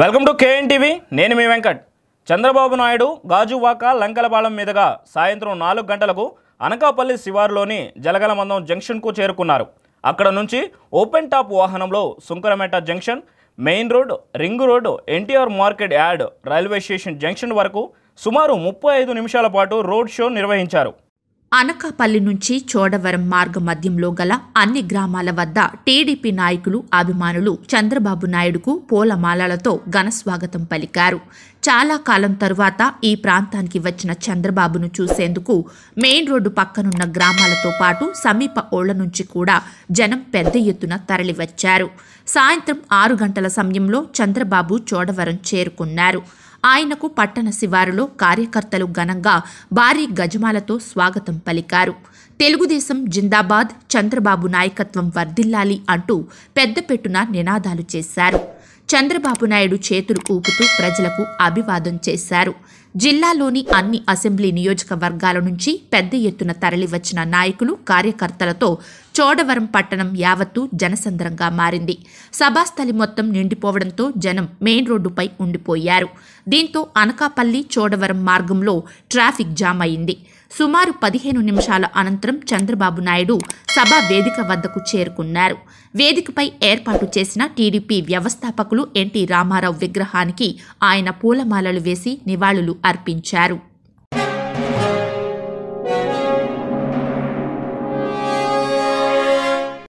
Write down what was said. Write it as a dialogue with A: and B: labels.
A: welcome to KN TV నేను మీ వెంకట్ చంద్రబాబు నాయుడు గాజువాక లంకలపాలెం మీదుగా సాయంత్రం నాలుగు గంటలకు అనకాపల్లి శివారులోని జలగలమందం జంక్షన్కు చేరుకున్నారు అక్కడ నుంచి ఓపెన్ టాప్ వాహనంలో Sunkarameta junction main road ring road NTR market yard railway station junction వరకు సుమారు ముప్పై ఐదు నిమిషాల
B: పాటు రోడ్ షో నిర్వహించారు అనకాపల్లి నుంచి చోడవరం మార్గ మధ్యంలో గల అన్ని గ్రామాల వద్ద టీడీపీ నాయకులు అభిమానులు చంద్రబాబు నాయుడుకు పూలమాలలతో ఘనస్వాగతం పలికారు చాలా కాలం తరువాత ఈ ప్రాంతానికి వచ్చిన చంద్రబాబును చూసేందుకు మెయిన్ రోడ్డు పక్కనున్న గ్రామాలతో పాటు సమీప ఓళ్ల నుంచి కూడా జనం పెద్ద ఎత్తున తరలివచ్చారు సాయంత్రం ఆరు గంటల సమయంలో చంద్రబాబు చోడవరం చేరుకున్నారు ఆయనకు పట్టణ శివారులో కార్యకర్తలు ఘనంగా భారీ గజమాలతో స్వాగతం పలికారు తెలుగుదేశం జిందాబాద్ చంద్రబాబు నాయకత్వం వర్ధిల్లాలి అంటూ పెద్దపెట్టున నినాదాలు చేశారు చంద్రబాబు నాయుడు చేతులు ఊపుతూ ప్రజలకు అభివాదం చేశారు జిల్లాలోని అన్ని అసెంబ్లీ నియోజకవర్గాల నుంచి పెద్ద ఎత్తున తరలివచ్చిన నాయకులు కార్యకర్తలతో చోడవరం పట్టణం యావత్తు జనసంద్రంగా మారింది సభాస్థలి మొత్తం నిండిపోవడంతో జనం మెయిన్ రోడ్డుపై ఉండిపోయారు దీంతో అనకాపల్లి చోడవరం మార్గంలో ట్రాఫిక్ జామ్ అయింది సుమారు పదిహేను నిమిషాల అనంతరం చంద్రబాబు నాయుడు సభా వేదిక వద్దకు చేరుకున్నారు వేదికపై ఏర్పాటు చేసిన టీడీపీ వ్యవస్థాపకులు ఎన్టీ రామారావు విగ్రహానికి ఆయన పూలమాలలు వేసి నివాళులు అర్పించారు